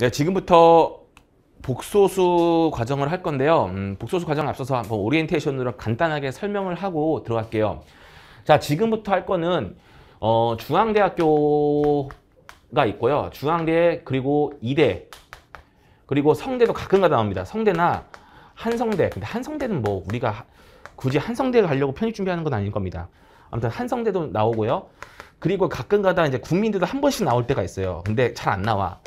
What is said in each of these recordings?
네, 지금부터 복소수 과정을 할 건데요. 음, 복소수 과정 앞서서 한번 오리엔테이션으로 간단하게 설명을 하고 들어갈게요. 자, 지금부터 할 거는 어, 중앙대학교가 있고요. 중앙대 그리고 이대 그리고 성대도 가끔가 다 나옵니다. 성대나 한성대. 근데 한성대는 뭐 우리가 굳이 한성대 가려고 편입 준비하는 건 아닐 겁니다. 아무튼 한성대도 나오고요. 그리고 가끔가다 이제 국민대도 한 번씩 나올 때가 있어요. 근데 잘 안 나와.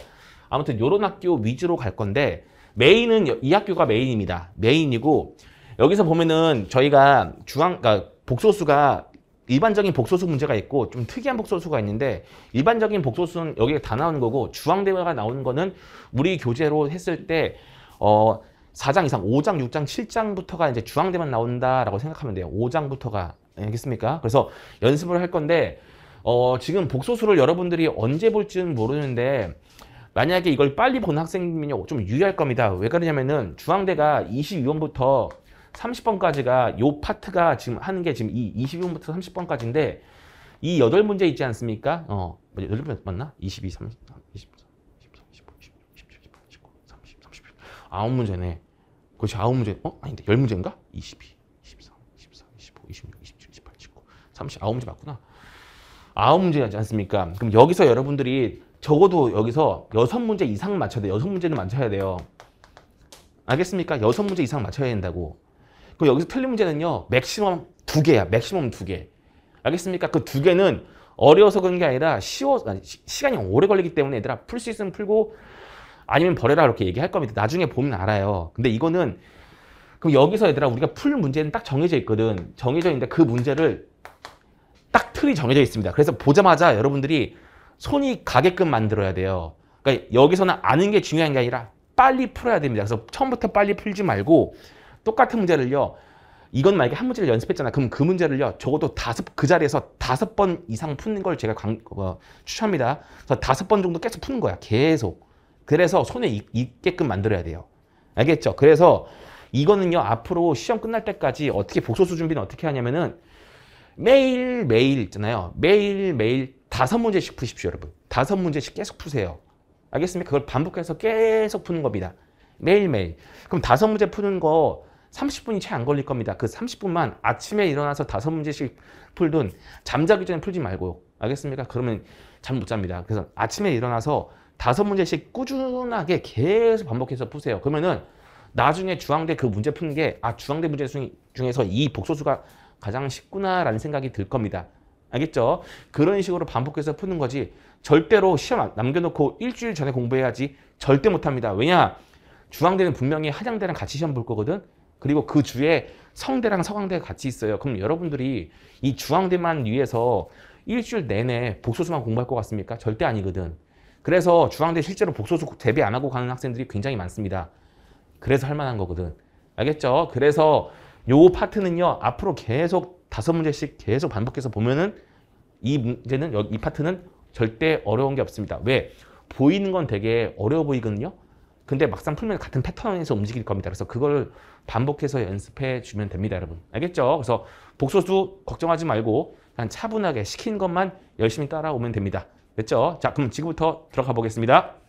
아무튼 이런 학교 위주로 갈 건데 메인은 이 학교가 메인입니다. 메인이고 여기서 보면은 저희가 중앙 그러니까 복소수가 일반적인 복소수 문제가 있고 좀 특이한 복소수가 있는데 일반적인 복소수는 여기에 다 나오는 거고 주황대회가 나오는 거는 우리 교재로 했을 때 어, 4장 이상 5장 6장 7장부터가 이제 주황대만 나온다라고 생각하면 돼요. 5장부터가 알겠습니까? 그래서 연습을 할 건데 어, 지금 복소수를 여러분들이 언제 볼지는 모르는데 만약에 이걸 빨리 본 학생이면 좀유의할 겁니다. 왜 그러냐면은 중앙대가 22번부터 30번까지가 요 파트가 지금 하는 게 지금 이 22번부터 30번까지인데 이 여덟 문제 있지 않습니까? 어, 여덟 문제 맞나? 22, 30, 20, 23, 25, 26, 27, 28, 29, 30, 31, 9 문제네. 그렇지, 9 문제. 어? 아닌데, 10 문제인가? 22, 23, 24, 25, 26, 27, 28, 29, 30, 9 문제 맞구나. 아홉 문제지 않습니까? 그럼 여기서 여러분들이 적어도 여기서 여섯 문제 이상 맞춰야 돼 여섯 문제는 맞춰야 돼요. 알겠습니까? 여섯 문제 이상 맞춰야 된다고. 그럼 여기서 틀린 문제는요. 맥시멈 두 개야. 맥시멈 두 개. 알겠습니까? 그 두 개는 어려워서 그런 게 아니라 쉬워 아니, 시, 시간이 오래 걸리기 때문에 얘들아 풀 수 있으면 풀고 아니면 버려라 이렇게 얘기할 겁니다. 나중에 보면 알아요. 근데 이거는 그럼 여기서 얘들아 우리가 풀 문제는 딱 정해져 있거든. 정해져 있는데 그 문제를 딱 틀이 정해져 있습니다. 그래서 보자마자 여러분들이 손이 가게끔 만들어야 돼요. 그러니까 여기서는 아는 게 중요한 게 아니라 빨리 풀어야 됩니다. 그래서 처음부터 빨리 풀지 말고 똑같은 문제를요. 이건 만약에 한 문제를 연습했잖아. 그럼 그 문제를요. 적어도 다섯 그 자리에서 다섯 번 이상 푸는 걸 제가 강, 어, 추천합니다. 그래서 다섯 번 정도 계속 푸는 거야. 계속. 그래서 손에 익, 익게끔 만들어야 돼요. 알겠죠? 그래서 이거는요. 앞으로 시험 끝날 때까지 어떻게 복소수 준비는 어떻게 하냐면은 매일매일 있잖아요. 매일매일 다섯 문제씩 푸십시오, 여러분. 다섯 문제씩 계속 푸세요. 알겠습니까? 그걸 반복해서 계속 푸는 겁니다. 매일매일. 그럼 다섯 문제 푸는 거 30분이 채 안 걸릴 겁니다. 그 30분만 아침에 일어나서 다섯 문제씩 풀든 잠자기 전에 풀지 말고요. 알겠습니까? 그러면 잠 못 잡니다. 그래서 아침에 일어나서 다섯 문제씩 꾸준하게 계속 반복해서 푸세요. 그러면은 나중에 중앙대 그 문제 푸는 게 아, 중앙대 문제 중에서 이 복소수가 가장 쉽구나라는 생각이 들 겁니다. 알겠죠? 그런 식으로 반복해서 푸는 거지 절대로 시험 남겨놓고 일주일 전에 공부해야지 절대 못합니다. 왜냐? 중앙대는 분명히 하장대랑 같이 시험 볼 거거든? 그리고 그 주에 성대랑 서강대가 같이 있어요. 그럼 여러분들이 이 중앙대만 위해서 일주일 내내 복소수만 공부할 것 같습니까? 절대 아니거든. 그래서 중앙대 실제로 복소수 대비 안 하고 가는 학생들이 굉장히 많습니다. 그래서 할 만한 거거든. 알겠죠? 그래서 요 파트는요, 앞으로 계속 다섯 문제씩 계속 반복해서 보면은 이 문제는 이 파트는 절대 어려운 게 없습니다. 왜? 보이는 건 되게 어려워 보이거든요. 근데 막상 풀면 같은 패턴에서 움직일 겁니다. 그래서 그걸 반복해서 연습해 주면 됩니다, 여러분. 알겠죠? 그래서 복소수 걱정하지 말고 그냥 차분하게 시킨 것만 열심히 따라오면 됩니다. 됐죠? 자, 그럼 지금부터 들어가 보겠습니다.